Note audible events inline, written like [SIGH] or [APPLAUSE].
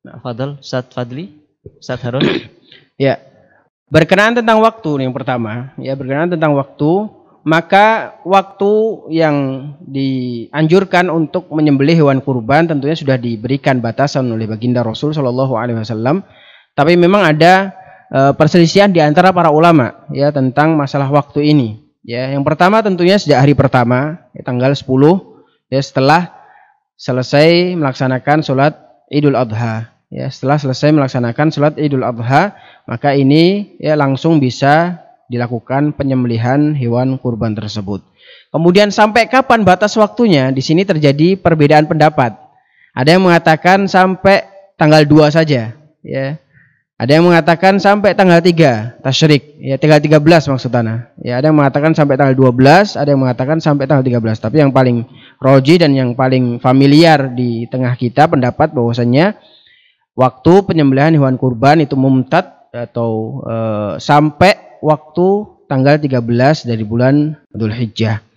Nah, Fadl, Sat Fadli, Sat Harun. [CLEARS THROAT] ya. Berkenaan tentang waktu yang pertama, ya berkenaan tentang waktu, maka waktu yang dianjurkan untuk menyembelih hewan kurban tentunya sudah diberikan batasan oleh baginda Rasul Shallallahu alaihi wasallam. Tapi memang ada e, perselisihan di antara para ulama ya tentang masalah waktu ini. Ya, yang pertama tentunya sejak hari pertama, ya, tanggal 10 ya setelah selesai melaksanakan sholat Idul Adha. Ya, setelah selesai melaksanakan sholat Idul Adha, maka ini ya langsung bisa dilakukan penyembelihan hewan kurban tersebut. Kemudian sampai kapan batas waktunya? Di sini terjadi perbedaan pendapat. Ada yang mengatakan sampai tanggal 2 saja, ya. Ada yang mengatakan sampai tanggal 3 tasyrik, ya tanggal 13 maksud tanah. Ya, ada yang mengatakan sampai tanggal 12, ada yang mengatakan sampai tanggal 13. Tapi yang paling roji dan yang paling familiar di tengah kita pendapat bahwasanya waktu penyembelihan hewan kurban itu mumtad atau e, sampai waktu tanggal 13 dari bulan Dzulhijjah.